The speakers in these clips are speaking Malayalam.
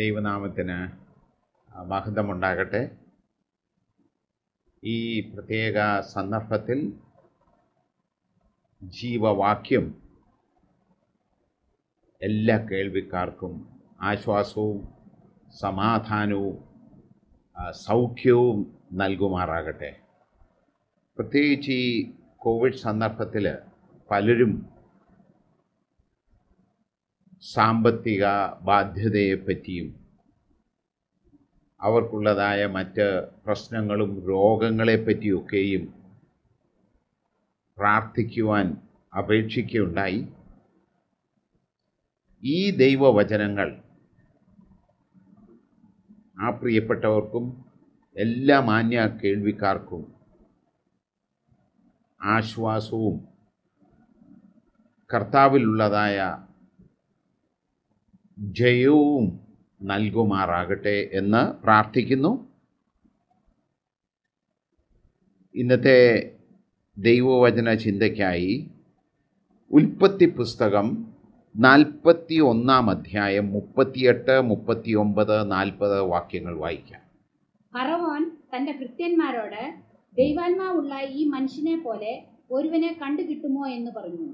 ദൈവനാമത്തിന് മഹത്വമുണ്ടാകട്ടെ ഈ പ്രത്യേക സന്ദർഭത്തിൽ ജീവവാക്യം എല്ലാ കേൾവിക്കാർക്കും ആശ്വാസവും സമാധാനവും സൗഖ്യവും നൽകുമാറാകട്ടെ പ്രത്യേകിച്ച് ഈ കോവിഡ് സന്ദർഭത്തിൽ പലരും സാമ്പത്തിക ബാധ്യതയെപ്പറ്റിയും അവർക്കുള്ളതായ മറ്റ് പ്രശ്നങ്ങളും രോഗങ്ങളെപ്പറ്റിയൊക്കെയും പ്രാർത്ഥിക്കുവാൻ അപേക്ഷിക്കുകയുണ്ടായി ഈ ദൈവവചനങ്ങൾ ആ പ്രിയപ്പെട്ടവർക്കും എല്ലാ മാന്യ കേൾവിക്കാർക്കും ആശ്വാസവും കർത്താവിലുള്ളതായ ജയവും നൽകുമാറാകട്ടെ എന്ന് പ്രാർത്ഥിക്കുന്നു ഇന്നത്തെ ദൈവവചന ചിന്തയ്ക്കായി ഉൽപ്പത്തി പുസ്തകം നാൽപ്പത്തി ഒന്നാം അധ്യായം മുപ്പത്തിയെട്ട് മുപ്പത്തി ഒമ്പത് നാൽപ്പത് വാക്യങ്ങൾ വായിക്കാം ഫറവോൻ തന്റെ ഭൃത്യന്മാരോട് ദൈവാത്മാവുള്ള ഈ മനുഷ്യനെ പോലെ ഒരുവനെ കണ്ടുകിട്ടുമോ എന്ന് പറഞ്ഞു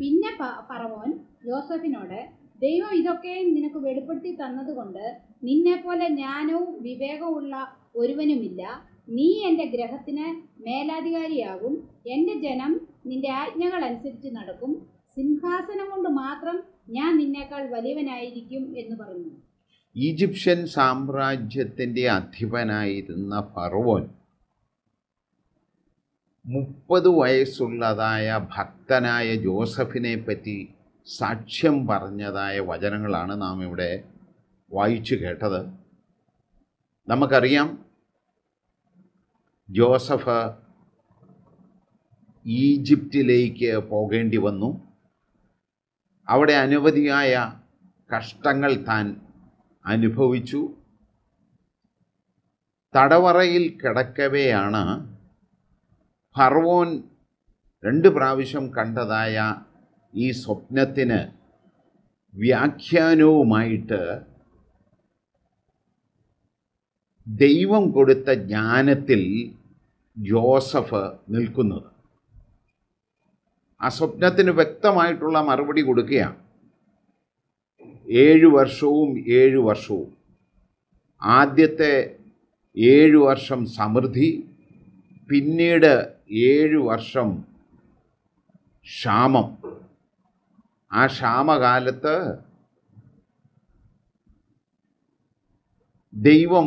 പിന്നെ ഫറവോൻ ജോസഫിനോട് ദൈവം ഇതൊക്കെ നിനക്ക് വെളിപ്പെടുത്തി തന്നതുകൊണ്ട് നിന്നെപ്പോലെ ജ്ഞാനവും വിവേകവുമുള്ള ഒരുവനുമില്ല നീ എൻ്റെ ഗ്രഹത്തിന് മേലാധികാരിയാകും എൻ്റെ ജനം നിന്റെ ആജ്ഞകൾ അനുസരിച്ച് നടക്കും സിംഹാസനം കൊണ്ട് മാത്രം ഞാൻ നിന്നേക്കാൾ വലിയവനായിരിക്കും എന്ന് പറഞ്ഞു ഈജിപ്ഷ്യൻ സാമ്രാജ്യത്തിൻ്റെ അധിപനായിരുന്ന ഫറവോൻ മുപ്പത് വയസ്സുള്ളതായ ഭക്തനായ ജോസഫിനെ പറ്റി സാക്ഷ്യം പറഞ്ഞതായ വചനങ്ങളാണ് നാം ഇവിടെ വായിച്ചു കേട്ടത് നമുക്കറിയാം ജോസഫ് ഈജിപ്തിലേക്ക് പോകേണ്ടി വന്നു അവിടെ അനവധിയായ കഷ്ടങ്ങൾ താൻ അനുഭവിച്ചു തടവറയിൽ കിടക്കവെയാണ് ഫർവോൻ രണ്ട് പ്രാവശ്യം കണ്ടതായ ഈ സ്വപ്നത്തിന് വ്യാഖ്യാനവുമായിട്ട് ദൈവം കൊടുത്ത ജ്ഞാനത്തിൽ ജോസഫ് നിൽക്കുന്നത് ആ സ്വപ്നത്തിന് വ്യക്തമായിട്ടുള്ള മറുപടി കൊടുക്കുകയാണ് ഏഴ് വർഷവും ഏഴ് വർഷവും ആദ്യത്തെ ഏഴ് വർഷം സമൃദ്ധി പിന്നീട് ഏഴ് വർഷം ക്ഷാമം ആ ക്ഷാമകാലത്ത് ദൈവം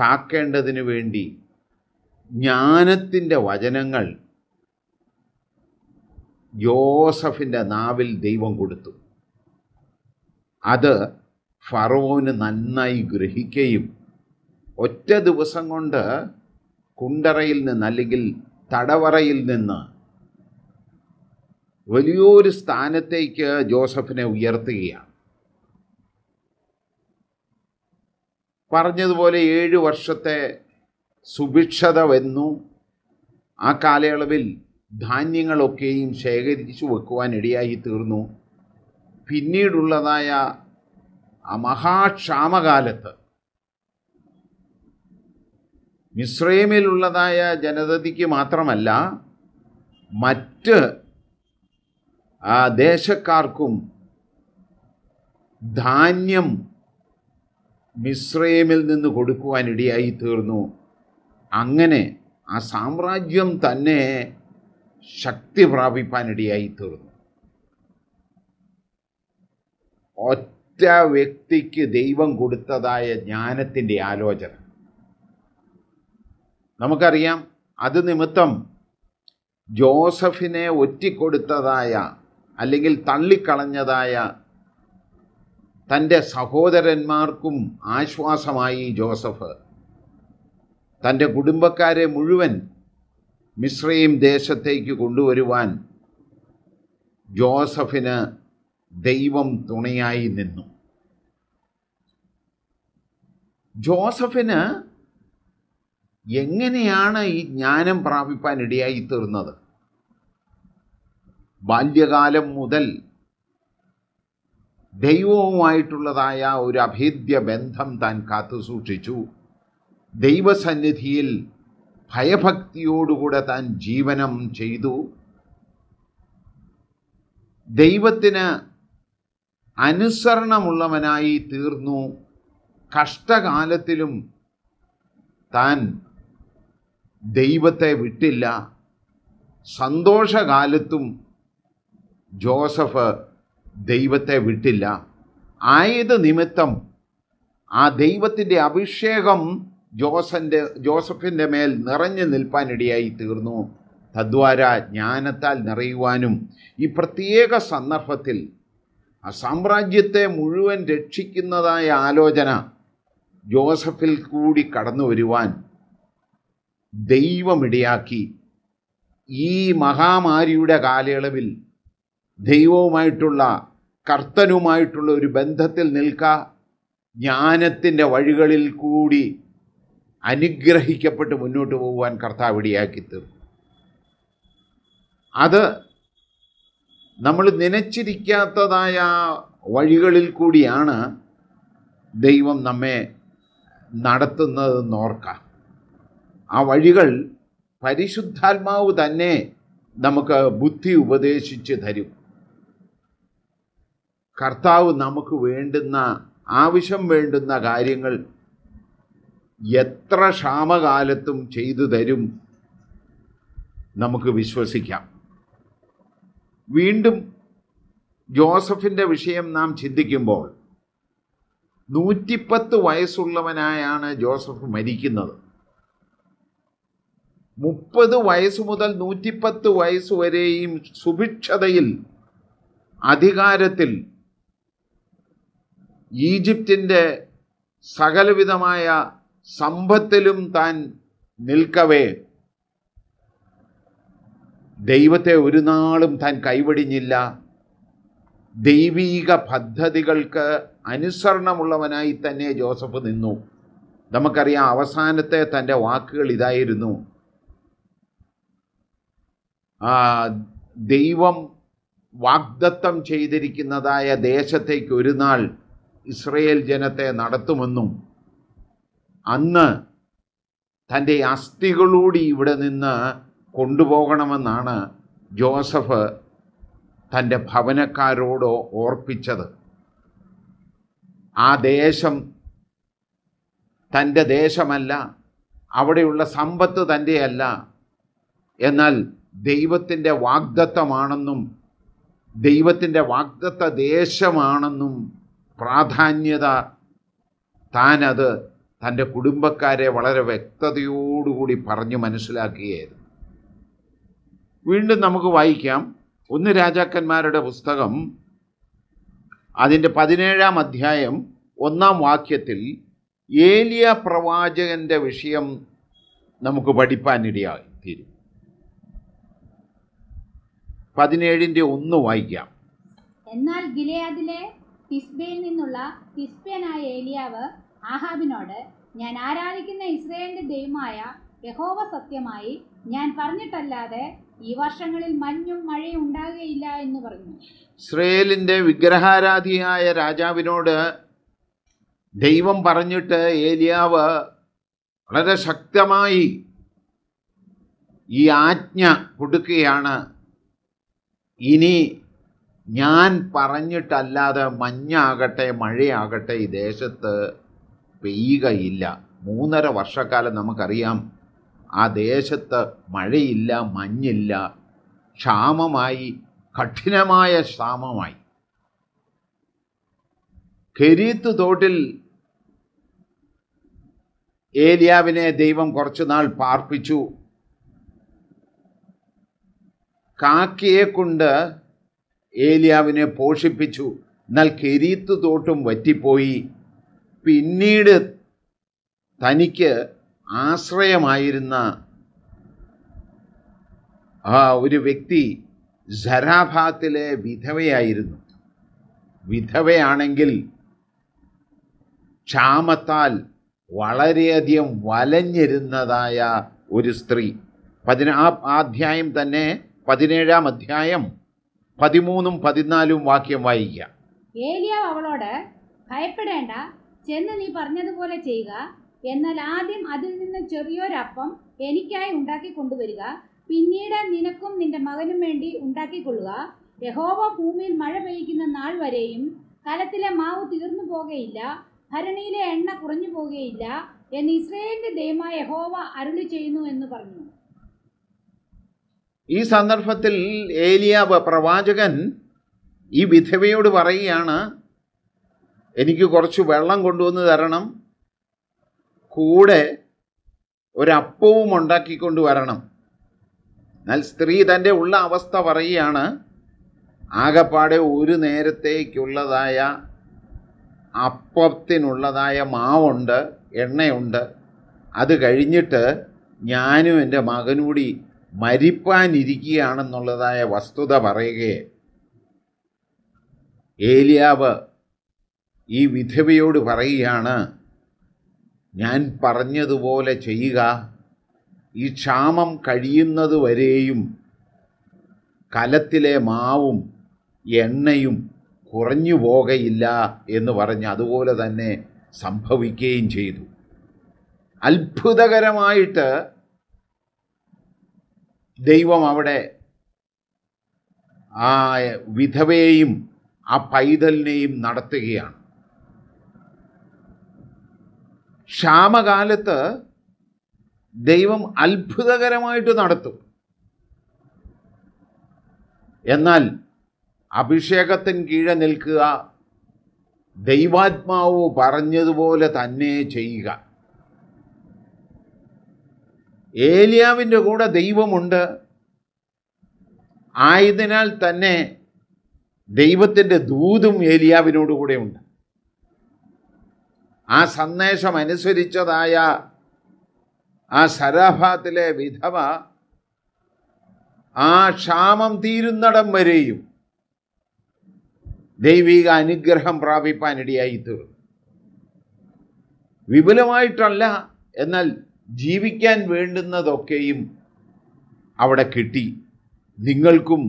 കാക്കേണ്ടതിന് വേണ്ടി ജ്ഞാനത്തിൻ്റെ വചനങ്ങൾ ജോസഫിൻ്റെ നാവിൽ ദൈവം കൊടുത്തു അത് ഫറോന് നന്നായി ഗ്രഹിക്കുകയും ഒറ്റ ദിവസം കൊണ്ട് കുണ്ടറയിൽ നിന്ന് അല്ലെങ്കിൽ തടവറയിൽ നിന്ന് വലിയൊരു സ്ഥാനത്തേക്ക് ജോസഫിനെ ഉയർത്തുകയാണ് പറഞ്ഞതുപോലെ ഏഴ് വർഷത്തെ സുഭിക്ഷത വന്നു ആ കാലയളവിൽ ധാന്യങ്ങളൊക്കെയും ശേഖരിച്ചു വെക്കുവാൻ ഇടയായി തീർന്നു പിന്നീടുള്ളതായ ആ മഹാക്ഷാമകാലത്ത് മിശ്രൈമിലുള്ളതായ ജനതയ്ക്ക് മാത്രമല്ല മറ്റ് ആ ദേശക്കാർക്കും ധാന്യം മിശ്രയമിൽ നിന്ന് കൊടുക്കുവാൻ ഇടയായി തീർന്നു അങ്ങനെ ആ സാമ്രാജ്യം തന്നെ ശക്തി പ്രാപിപ്പാനിടയായി തീർന്നു ഒറ്റ വ്യക്തിക്ക് ദൈവം കൊടുത്തതായ ജ്ഞാനത്തിൻ്റെ ആലോചന നമുക്കറിയാം അത് നിമിത്തം ജോസഫിനെ ഒറ്റിക്കൊടുത്തതായ അല്ലെങ്കിൽ തള്ളിക്കളഞ്ഞതായ തൻ്റെ സഹോദരന്മാർക്കും ആശ്വാസമായി ജോസഫ് തൻ്റെ കുടുംബക്കാരെ മുഴുവൻ മിശ്രയും ദേശത്തേക്ക് കൊണ്ടുവരുവാൻ ജോസഫിന് ദൈവം തുണയായി നിന്നു ജോസഫിന് എങ്ങനെയാണ് ഈ ജ്ഞാനം പ്രാപിപ്പാൻ ഇടയായി തീർന്നത് ബാല്യകാലം മുതൽ ദൈവവുമായിട്ടുള്ളതായ ഒരു അഭേദ്യ ബന്ധം താൻ കാത്തു സൂക്ഷിച്ചു ദൈവസന്നിധിയിൽ ഭയഭക്തിയോടുകൂടെ താൻ ജീവനം ചെയ്തു ദൈവത്തിന് അനുസരണമുള്ളവനായി തീർന്നു കഷ്ടകാലത്തിലും താൻ ദൈവത്തെ വിട്ടില്ല സന്തോഷകാലത്തും ജോസഫ് ദൈവത്തെ വിട്ടില്ല ആയത് നിമിത്തം ആ ദൈവത്തിൻ്റെ അഭിഷേകം ജോസൻ്റെ ജോസഫിൻ്റെ മേൽ നിറഞ്ഞു നിൽപ്പാനിടയായി തീർന്നു തദ്വാര ജ്ഞാനത്താൽ നിറയുവാനും ഈ പ്രത്യേക സന്ദർഭത്തിൽ ആ സാമ്രാജ്യത്തെ മുഴുവൻ രക്ഷിക്കുന്നതായ ആലോചന ജോസഫിൽ കൂടി കടന്നു വരുവാൻ ദൈവമിടയാക്കി ഈ മഹാമാരിയുടെ കാലയളവിൽ ദൈവവുമായിട്ടുള്ള കർത്തനുമായിട്ടുള്ള ഒരു ബന്ധത്തിൽ നിൽക്ക ജ്ഞാനത്തിൻ്റെ വഴികളിൽ കൂടി അനുഗ്രഹിക്കപ്പെട്ട് മുന്നോട്ട് പോകുവാൻ കർത്താവ് ഇടിയാക്കി തീർന്നു അത് നമ്മൾ നനച്ചിരിക്കാത്തതായ വഴികളിൽ കൂടിയാണ് ദൈവം നമ്മെ നടത്തുന്നതെന്ന് ഓർക്കാം ആ വഴികൾ പരിശുദ്ധാത്മാവ് തന്നെ നമുക്ക് ബുദ്ധി ഉപദേശിച്ച് തരും കർത്താവ് നമുക്ക് വേണ്ടുന്ന ആവശ്യം വേണ്ടുന്ന കാര്യങ്ങൾ എത്ര ക്ഷാമകാലത്തും ചെയ്തു തരും നമുക്ക് വിശ്വസിക്കാം വീണ്ടും ജോസഫിൻ്റെ വിഷയം നാം ചിന്തിക്കുമ്പോൾ നൂറ്റിപ്പത്ത് വയസ്സുള്ളവനായാണ് ജോസഫ് മരിക്കുന്നത് മുപ്പത് വയസ്സ് മുതൽ നൂറ്റിപ്പത്ത് വയസ്സ് വരെയും സുഭിക്ഷതയിൽ അധികാരത്തിൽ ഈജിപ്തിൻ്റെ സകലവിധമായ സമ്പത്തിലും താൻ നിൽക്കവേ ദൈവത്തെ ഒരു നാളും താൻ കൈവടിഞ്ഞില്ല ദൈവീക പദ്ധതികൾക്ക് അനുസരണമുള്ളവനായി തന്നെ ജോസഫ് നിന്നു നമുക്കറിയാം അവസാനത്തെ തൻ്റെ വാക്കുകൾ ഇതായിരുന്നു ദൈവം വാഗ്ദത്തം ചെയ്തിരിക്കുന്നതായ ദേശത്തേക്ക് ഒരു നാൾ ഇസ്രയേൽ ജനത്തെ നടത്തുമെന്നും അന്ന് തൻ്റെ അസ്ഥികളൂടി ഇവിടെ നിന്ന് കൊണ്ടുപോകണമെന്നാണ് ജോസഫ് തൻ്റെ ഭവനക്കാരോടോ ഓർപ്പിച്ചത് ആ ദേശം തൻ്റെ ദേശമല്ല അവിടെയുള്ള സമ്പത്ത് തൻ്റെയല്ല എന്നാൽ ദൈവത്തിൻ്റെ വാഗ്ദത്തമാണെന്നും ദൈവത്തിൻ്റെ വാഗ്ദത്ത ദേശമാണെന്നും പ്രാധാന്യത താനത് തൻ്റെ കുടുംബക്കാരെ വളരെ വ്യക്തതയോടുകൂടി പറഞ്ഞു മനസ്സിലാക്കുകയായിരുന്നു വീണ്ടും നമുക്ക് വായിക്കാം ഒന്ന് രാജാക്കന്മാരുടെ പുസ്തകം അതിൻ്റെ പതിനേഴാം അധ്യായം ഒന്നാം വാക്യത്തിൽ ഏലിയ പ്രവാചകൻ്റെ വിഷയം നമുക്ക് പഠിപ്പാനിടയായി തീരും പതിനേഴിൻ്റെ ഒന്ന് വായിക്കാം എന്നാൽ ഗിലയാദിലെ തിസ്ബയിൽ നിന്നുള്ള തിസ്ബനായ ഏലിയാവ് ആഹാബിനോട് ഞാൻ ആരാധിക്കുന്ന ഇസ്രയേലിൻ്റെ ദൈവമായ യഹോവ സത്യമായി ഞാൻ പറഞ്ഞിട്ടല്ലാതെ ഈ വർഷങ്ങളിൽ മഞ്ഞും മഴയും ഉണ്ടാകുകയില്ല എന്ന് പറഞ്ഞു ഇസ്രയേലിൻ്റെ വിഗ്രഹാരാധിയായ രാജാവിനോട് ദൈവം പറഞ്ഞിട്ട് ഏലിയാവ് വളരെ ശക്തമായി ഈ ആജ്ഞ കൊടുക്കുകയാണ് ഇനി ഞാൻ പറഞ്ഞിട്ടല്ലാതെ മഞ്ഞാകട്ടെ മഴയാകട്ടെ ഈ ദേശത്ത് പെയ്യുകയില്ല മൂന്നര വർഷക്കാലം നമുക്കറിയാം ആ ദേശത്ത് മഴയില്ല മഞ്ഞില്ല ക്ഷാമമായി കഠിനമായ ക്ഷാമമായി കെരീത്ത് തോട്ടിൽ ഏലിയാവിനെ ദൈവം കുറച്ചുനാൾ പാർപ്പിച്ചു കാക്കയെ കൊണ്ട് ഏലിയാവിനെ പോഷിപ്പിച്ചു എന്നാൽ കെരീത്ത് തോട്ടും വറ്റിപ്പോയി പിന്നീട് തനിക്ക് ആശ്രയമായിരുന്ന ആ ഒരു വ്യക്തി ജരാഭാത്തിലെ വിധവയായിരുന്നു വിധവയാണെങ്കിൽ ക്ഷാമത്താൽ വളരെയധികം വലഞ്ഞിരുന്നതായ ഒരു സ്ത്രീ പതിനാ അധ്യായം തന്നെ പതിനേഴാം അധ്യായം പതിമൂന്നും പതിനാലും വാക്യം വായിക്കുക ഏലിയാവ് അവളോട് ഭയപ്പെടേണ്ട ചെന്ന് നീ പറഞ്ഞതുപോലെ ചെയ്യുക എന്നാൽ ആദ്യം അതിൽ നിന്ന് ചെറിയൊരപ്പം എനിക്കായി ഉണ്ടാക്കി കൊണ്ടുവരിക പിന്നീട് നിനക്കും നിന്റെ മകനും വേണ്ടി ഉണ്ടാക്കിക്കൊള്ളുക യഹോവ ഭൂമിയിൽ മഴ പെയ്യിക്കുന്ന നാൾ വരെയും കലത്തിലെ മാവ് തീർന്നു പോകുകയില്ല ഭരണിയിലെ എണ്ണ കുറഞ്ഞു പോകുകയില്ല എന്ന് ഇസ്രയേലിന്റെ ദൈവമായ യഹോവ അരുളി ചെയ്യുന്നു എന്ന് പറഞ്ഞു ഈ സന്ദർഭത്തിൽ ഏലിയ പ്രവാചകൻ ഈ വിധവയോട് പറയുകയാണ് എനിക്ക് കുറച്ച് വെള്ളം കൊണ്ടുവന്ന് തരണം കൂടെ ഒരപ്പവും ഉണ്ടാക്കിക്കൊണ്ട് വരണം എന്നാൽ സ്ത്രീ തൻ്റെ ഉള്ള അവസ്ഥ പറയുകയാണ് ആകപ്പാടെ ഒരു നേരത്തേക്കുള്ളതായ അപ്പത്തിനുള്ളതായ മാവുണ്ട് എണ്ണയുണ്ട് അത് കഴിഞ്ഞിട്ട് ഞാനും എൻ്റെ മകനൂടി മരിപ്പാനിരിക്കുകയാണെന്നുള്ളതായ വസ്തുത പറയുകയെ ഏലിയാവ് ഈ വിധവയോട് പറയുകയാണ് ഞാൻ പറഞ്ഞതുപോലെ ചെയ്യുക ഈ ക്ഷാമം കഴിയുന്നതുവരെയും കലത്തിലെ മാവും എണ്ണയും കുറഞ്ഞു പോകയില്ല എന്ന് പറഞ്ഞ് അതുപോലെ തന്നെ സംഭവിക്കുകയും ചെയ്തു അത്ഭുതകരമായിട്ട് ദൈവം അവിടെ ആ വിധവയെയും ആ പൈതലിനെയും നടത്തുകയാണ് ക്ഷാമകാലത്ത് ദൈവം അത്ഭുതകരമായിട്ട് നടത്തും എന്നാൽ അഭിഷേകത്തിൻ കീഴെ നിൽക്കുക ദൈവാത്മാവ് പറഞ്ഞതുപോലെ തന്നെ ചെയ്യുക ഏലിയാവിൻ്റെ കൂടെ ദൈവമുണ്ട് ആയതിനാൽ തന്നെ ദൈവത്തിൻ്റെ ദൂതും ഏലിയാവിനോട് കൂടെയുണ്ട് ആ സന്ദേശം അനുസരിച്ചതായ ആ സരാഭാത്തിലെ വിധവ ആ ക്ഷാമം തീരുന്നിടം വരെയും ദൈവിക അനുഗ്രഹം പ്രാപിപ്പാനിടയായി തീർന്നു വിപുലമായിട്ടല്ല എന്നാൽ ജീവിക്കാൻ വേണ്ടുന്നതൊക്കെയും അവിടെ കിട്ടി നിങ്ങൾക്കും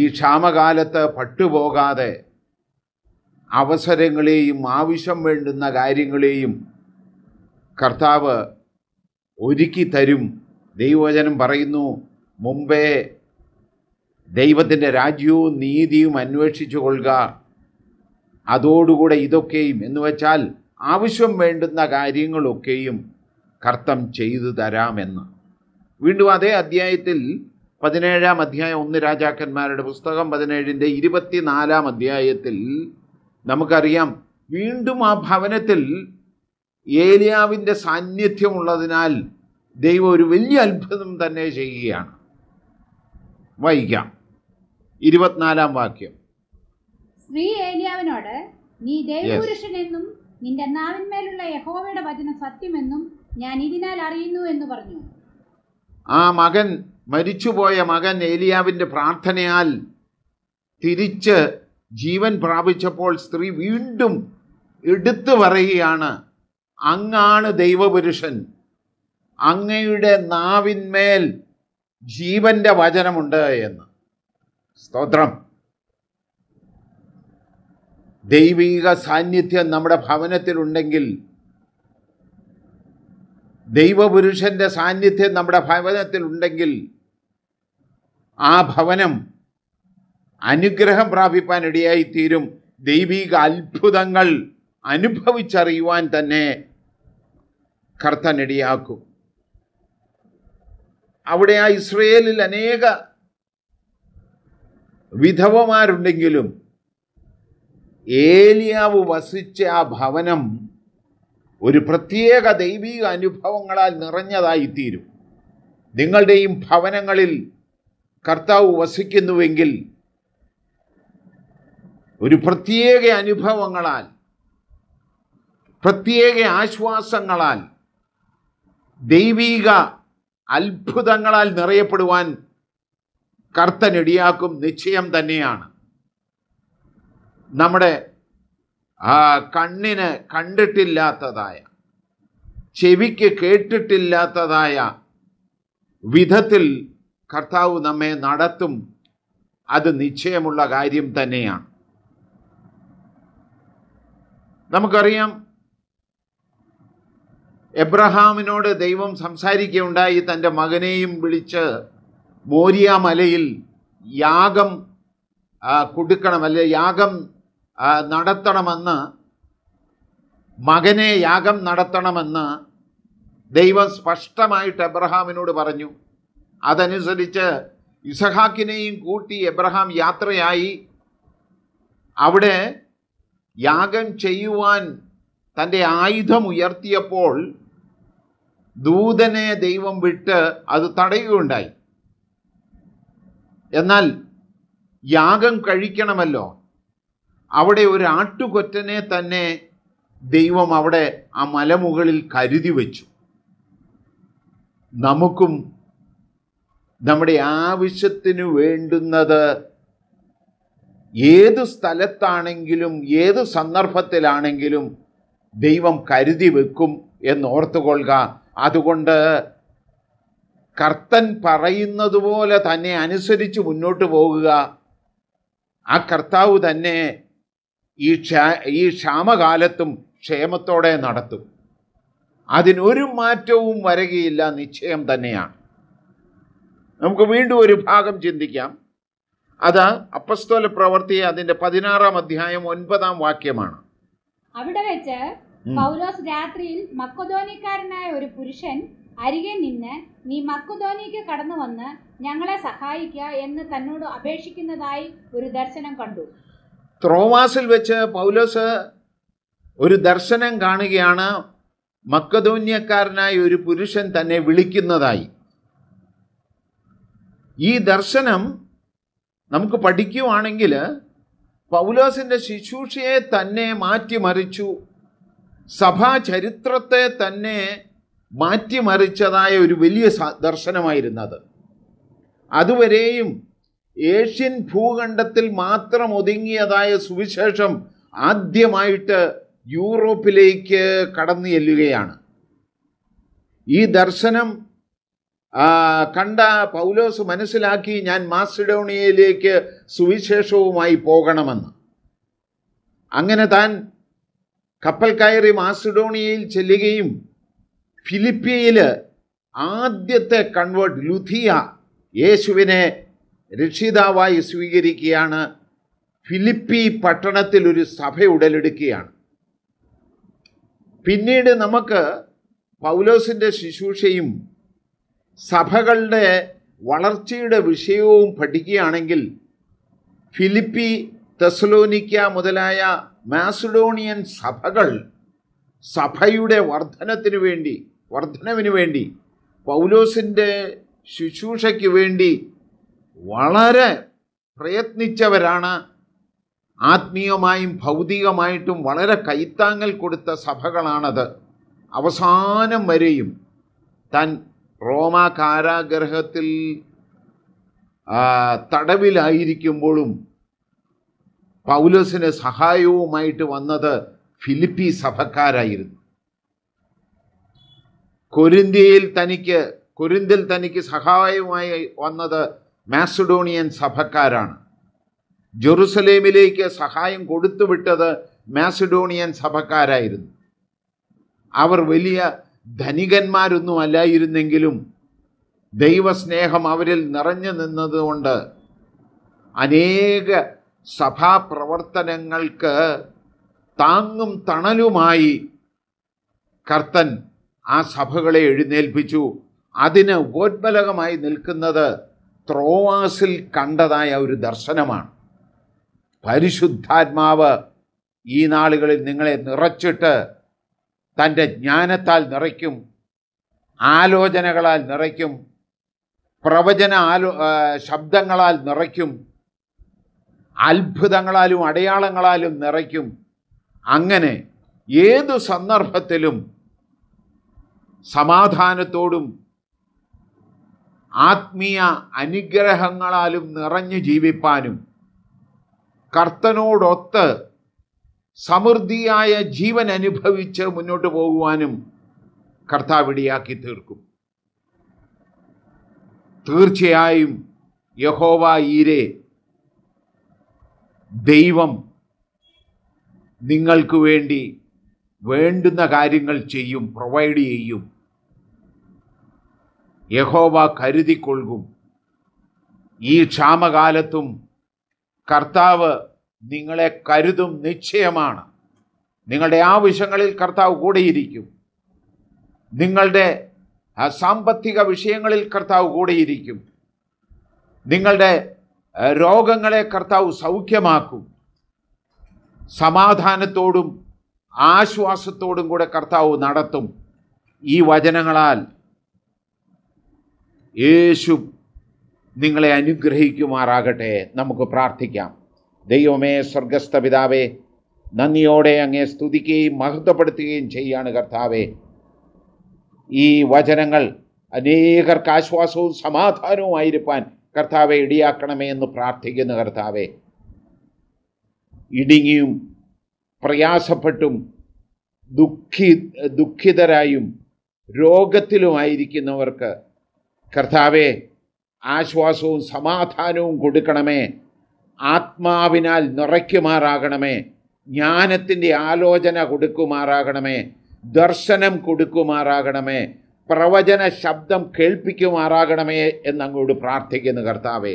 ഈ ക്ഷാമകാലത്ത് പട്ടുപോകാതെ അവസരങ്ങളെയും ആവശ്യം വേണ്ടുന്ന കാര്യങ്ങളെയും കർത്താവ് ഒരുക്കി തരും ദൈവവചനം പറയുന്നു മുമ്പേ ദൈവത്തിൻ്റെ രാജ്യവും നീതിയും അന്വേഷിച്ചു കൊള്ളുക അതോടുകൂടെ ഇതൊക്കെയും എന്ന് വെച്ചാൽ ആവശ്യം വേണ്ടുന്ന കാര്യങ്ങളൊക്കെയും കർത്തം ചെയ്തു തരാമെന്ന് വീണ്ടും അതേ അധ്യായത്തിൽ പതിനേഴാം അധ്യായം ഒന്ന് രാജാക്കന്മാരുടെ പുസ്തകം പതിനേഴിൻ്റെ ഇരുപത്തിനാലാം അധ്യായത്തിൽ നമുക്കറിയാം വീണ്ടും ആ ഭവനത്തിൽ ഏലിയാവിൻ്റെ സാന്നിധ്യമുള്ളതിനാൽ ദൈവം ഒരു വലിയ അത്ഭുതം തന്നെ ചെയ്യുകയാണ് വൈകാം ഇരുപത്തിനാലാം വാക്യം സ്ത്രീ ഏലിയാവിനോട് നീ ദേവപുരുഷൻ എന്നും നിന്റെ നാവിന്മേലുള്ള യഹോവയുടെ വചനം സത്യമെന്നും ഞാൻ ഇതിനാൽ അറിയുന്നു എന്ന് പറഞ്ഞു ആ മകൻ മരിച്ചുപോയ മകൻ ഏലിയാവിൻ്റെ പ്രാർത്ഥനയാൽ തിരിച്ച് ജീവൻ പ്രാപിച്ചപ്പോൾ സ്ത്രീ വീണ്ടും എടുത്തു പറയുകയാണ് അങ്ങാണ് ദൈവപുരുഷൻ അങ്ങയുടെ നാവിന്മേൽ ജീവന്റെ വചനമുണ്ട് എന്ന് സ്തോത്രം ദൈവിക സാന്നിധ്യം നമ്മുടെ ഭവനത്തിലുണ്ടെങ്കിൽ ദൈവപുരുഷൻ്റെ സാന്നിധ്യം നമ്മുടെ ഭവനത്തിലുണ്ടെങ്കിൽ ആ ഭവനം അനുഗ്രഹം പ്രാപിപ്പാൻ ഇടയായിത്തീരും ദൈവിക അത്ഭുതങ്ങൾ അനുഭവിച്ചറിയുവാൻ തന്നെ കർത്തനിടയാക്കും അവിടെ ആ ഇസ്രയേലിൽ അനേക വിധവമാരുണ്ടെങ്കിലും ഏലിയാവ് വസിച്ച ആ ഭവനം ഒരു പ്രത്യേക ദൈവിക അനുഭവങ്ങളാൽ നിറഞ്ഞതായിത്തീരും നിങ്ങളുടെയും ഭവനങ്ങളിൽ കർത്താവ് വസിക്കുന്നുവെങ്കിൽ ഒരു പ്രത്യേക അനുഭവങ്ങളാൽ പ്രത്യേക ആശ്വാസങ്ങളാൽ ദൈവിക അത്ഭുതങ്ങളാൽ നിറയപ്പെടുവാൻ കർത്തനിടയാക്കും നിശ്ചയം തന്നെയാണ് നമ്മുടെ കണ്ണിന് കണ്ടിട്ടില്ലാത്തതായ ചെവിക്ക് കേട്ടിട്ടില്ലാത്തതായ വിധത്തിൽ കർത്താവ് നമ്മെ നടത്തും അത് നിശ്ചയമുള്ള കാര്യം തന്നെയാണ് നമുക്കറിയാം എബ്രഹാമിനോട് ദൈവം സംസാരിക്കുകയുണ്ടായി തൻ്റെ മകനെയും വിളിച്ച് മോരിയാമലയിൽ യാഗം കൊടുക്കണം അല്ലെ യാഗം നടത്തണമെന്ന് മകനെ യാഗം നടത്തണമെന്ന് ദൈവം സ്പഷ്ടമായിട്ട് എബ്രഹാമിനോട് പറഞ്ഞു അതനുസരിച്ച് ഇസഹാക്കിനെയും കൂട്ടി എബ്രഹാം യാത്രയായി അവിടെ യാഗം ചെയ്യുവാൻ തൻ്റെ ആയുധം ഉയർത്തിയപ്പോൾ ദൂതനെ ദൈവം വിട്ട് അത് തടയുകയുണ്ടായി എന്നാൽ യാഗം കഴിക്കണമല്ലോ അവിടെ ഒരു ആട്ടുകൊറ്റനെ തന്നെ ദൈവം അവിടെ ആ മലമുകളിൽ കരുതി വച്ചു നമുക്കും നമ്മുടെ ആവശ്യത്തിന് വേണ്ടുന്നത് ഏത് സ്ഥലത്താണെങ്കിലും ഏത് സന്ദർഭത്തിലാണെങ്കിലും ദൈവം കരുതി വെക്കും എന്നോർത്തുകൊള്ളുക അതുകൊണ്ട് കർത്തൻ പറയുന്നത് പോലെ തന്നെ അനുസരിച്ച് മുന്നോട്ട് പോകുക ആ കർത്താവ് തന്നെ ഈ ക്ഷാ ഈ ക്ഷാമകാലത്തും ക്ഷേമത്തോടെ നടത്തും അതിനൊരു മാറ്റവും വരികയില്ല നിശ്ചയം തന്നെയാണ് നമുക്ക് വീണ്ടും ഒരു ഭാഗം ചിന്തിക്കാം അത് അപ്പസ്തോല പ്രവർത്തി അതിന്റെ പതിനാറാം അധ്യായം ഒൻപതാം വാക്യമാണ് അവിടെ വെച്ച് പൗലോസ് രാത്രിയിൽ മക്കുധോനിക്കാരനായ ഒരു പുരുഷൻ അരികെ നിന്ന് നീ മക്കുധോനിക്ക് കടന്നു വന്ന് ഞങ്ങളെ സഹായിക്കുക എന്ന് തന്നോട് അപേക്ഷിക്കുന്നതായി ഒരു ദർശനം കണ്ടു ത്രോവാസിൽ വെച്ച് പൗലോസ് ഒരു ദർശനം കാണുകയാണ് മക്കതോന്യക്കാരനായ ഒരു പുരുഷൻ തന്നെ വിളിക്കുന്നതായി ഈ ദർശനം നമുക്ക് പഠിക്കുവാണെങ്കിൽ പൗലോസിൻ്റെ ശുശ്രൂഷയെ തന്നെ മാറ്റിമറിച്ചു സഭാ ചരിത്രത്തെ തന്നെ മാറ്റിമറിച്ചതായ ഒരു വലിയ ദർശനമായിരുന്നത് അതുവരെയും ഏഷ്യൻ ഭൂഖണ്ഡത്തിൽ മാത്രം ഒതുങ്ങിയതായ സുവിശേഷം ആദ്യമായിട്ട് യൂറോപ്പിലേക്ക് കടന്നു ചെല്ലുകയാണ് ഈ ദർശനം കണ്ട പൗലോസ് മനസ്സിലാക്കി ഞാൻ മാസിഡോണിയയിലേക്ക് സുവിശേഷവുമായി പോകണമെന്ന് അങ്ങനെ താൻ കപ്പൽ കയറി മാസിഡോണിയയിൽ ചെല്ലുകയും ഫിലിപ്പിയയിൽ ആദ്യത്തെ കൺവേർട്ട് ലുധിയ യേശുവിനെ രക്ഷിതാവായി സ്വീകരിക്കുകയാണ് ഫിലിപ്പി പട്ടണത്തിൽ ഒരു സഭ ഉടലെടുക്കുകയാണ് പിന്നീട് നമുക്ക് പൗലോസിൻ്റെ ശുശ്രൂഷയും സഭകളുടെ വളർച്ചയുടെ വിഷയവും പഠിക്കുകയാണെങ്കിൽ ഫിലിപ്പി തെസലോനിക്ക മുതലായ മാസിഡോണിയൻ സഭകൾ സഭയുടെ വർധനത്തിന് വേണ്ടി വർധനവിന് വേണ്ടി പൗലോസിൻ്റെ ശുശ്രൂഷയ്ക്ക് വേണ്ടി വളരെ പ്രയത്നിച്ചവരാണ് ആത്മീയമായും ഭൗതികമായിട്ടും വളരെ കൈത്താങ്ങൽ കൊടുത്ത സഭകളാണത് അവസാനം വരെയും താൻ റോമ കാരാഗ്രഹത്തിൽ തടവിലായിരിക്കുമ്പോഴും പൗലസിന് സഹായവുമായിട്ട് വന്നത് ഫിലിപ്പി സഭക്കാരായിരുന്നു കൊരിന്തിയിൽ തനിക്ക് കൊരിന്തിൽ തനിക്ക് സഹായവുമായി വന്നത് മാസഡോണിയൻ സഭക്കാരാണ് ജെറുസലേമിലേക്ക് സഹായം കൊടുത്തുവിട്ടത് മാസഡോണിയൻ സഭക്കാരായിരുന്നു അവർ വലിയ ധനികന്മാരൊന്നും അല്ലായിരുന്നെങ്കിലും ദൈവസ്നേഹം അവരിൽ നിറഞ്ഞു നിന്നതുകൊണ്ട് അനേക സഭാപ്രവർത്തനങ്ങൾക്ക് താങ്ങും തണലുമായി കർത്തൻ ആ സഭകളെ എഴുന്നേൽപ്പിച്ചു അതിന് ഉപോത്ബലകമായി നിൽക്കുന്നത് ത്രോവാസിൽ കണ്ടതായ ഒരു ദർശനമാണ് പരിശുദ്ധാത്മാവ് ഈ നാളുകളിൽ നിങ്ങളെ നിറച്ചിട്ട് തൻ്റെ ജ്ഞാനത്താൽ നിറയ്ക്കും ആലോചനകളാൽ നിറയ്ക്കും പ്രവചന ആലോ ശബ്ദങ്ങളാൽ നിറയ്ക്കും അത്ഭുതങ്ങളാലും അടയാളങ്ങളാലും നിറയ്ക്കും അങ്ങനെ ഏതു സന്ദർഭത്തിലും സമാധാനത്തോടും ആത്മീയ അനുഗ്രഹങ്ങളാലും നിറഞ്ഞു ജീവിപ്പാനും കർത്തനോടൊത്ത് സമൃദ്ധിയായ ജീവൻ അനുഭവിച്ച് മുന്നോട്ട് പോകുവാനും കർത്താവിടിയാക്കി തീർക്കും തീർച്ചയായും യഹോവ ഈരെ ദൈവം നിങ്ങൾക്ക് വേണ്ടി വേണ്ടുന്ന കാര്യങ്ങൾ ചെയ്യും പ്രൊവൈഡ് ചെയ്യും യഹോവ കരുതിക്കൊള്ളും ഈ ക്ഷാമകാലത്തും കർത്താവ് നിങ്ങളെ കരുതും നിശ്ചയമാണ് നിങ്ങളുടെ ആവശ്യങ്ങളിൽ കർത്താവ് കൂടെയിരിക്കും നിങ്ങളുടെ സാമ്പത്തിക വിഷയങ്ങളിൽ കർത്താവ് കൂടെയിരിക്കും നിങ്ങളുടെ രോഗങ്ങളെ കർത്താവ് സൗഖ്യമാക്കും സമാധാനത്തോടും ആശ്വാസത്തോടും കൂടെ കർത്താവ് നടത്തും ഈ വചനങ്ങളാൽ യേശു നിങ്ങളെ അനുഗ്രഹിക്കുമാറാകട്ടെ നമുക്ക് പ്രാർത്ഥിക്കാം ദൈവമേ സ്വർഗസ്ഥ പിതാവേ നന്ദിയോടെ അങ്ങേ സ്തുതിക്കുകയും മഹത്വപ്പെടുത്തുകയും ചെയ്യാണ് കർത്താവെ ഈ വചനങ്ങൾ അനേകർക്ക് ആശ്വാസവും സമാധാനവും ആയിരിക്കാൻ കർത്താവെ ഇടിയാക്കണമേ എന്ന് പ്രാർത്ഥിക്കുന്നു കർത്താവെ ഇടുങ്ങിയും പ്രയാസപ്പെട്ടും ദുഃഖി ദുഃഖിതരായും രോഗത്തിലുമായിരിക്കുന്നവർക്ക് കർത്താവെ ആശ്വാസവും സമാധാനവും കൊടുക്കണമേ ആത്മാവിനാൽ നിറയ്ക്കുമാറാകണമേ ജ്ഞാനത്തിൻ്റെ ആലോചന കൊടുക്കുമാറാകണമേ ദർശനം കൊടുക്കുമാറാകണമേ പ്രവചന ശബ്ദം കേൾപ്പിക്കുമാറാകണമേ എന്നങ്ങോട്ട് പ്രാർത്ഥിക്കുന്നു കർത്താവെ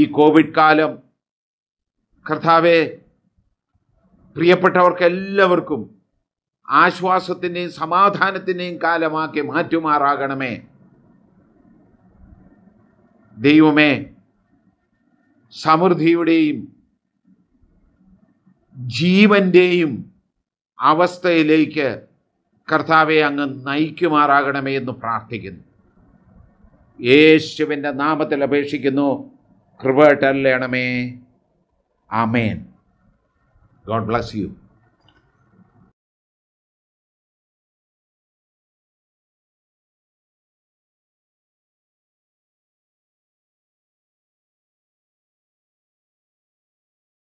ഈ കോവിഡ് കാലം കർത്താവെ പ്രിയപ്പെട്ടവർക്ക് എല്ലാവർക്കും ആശ്വാസത്തിൻ്റെയും സമാധാനത്തിൻ്റെയും കാലമാക്കി മാറ്റുമാറാകണമേ ദൈവമേ സമൃദ്ധിയുടെയും ജീവൻ്റെയും അവസ്ഥയിലേക്ക് കർത്താവെ അങ്ങ് നയിക്കുമാറാകണമേ എന്ന് പ്രാർത്ഥിക്കുന്നു യേശുവിൻ്റെ നാമത്തിൽ അപേക്ഷിക്കുന്നു കൃപ ആമേൻ ഗോഡ് ബ്ലസ് യു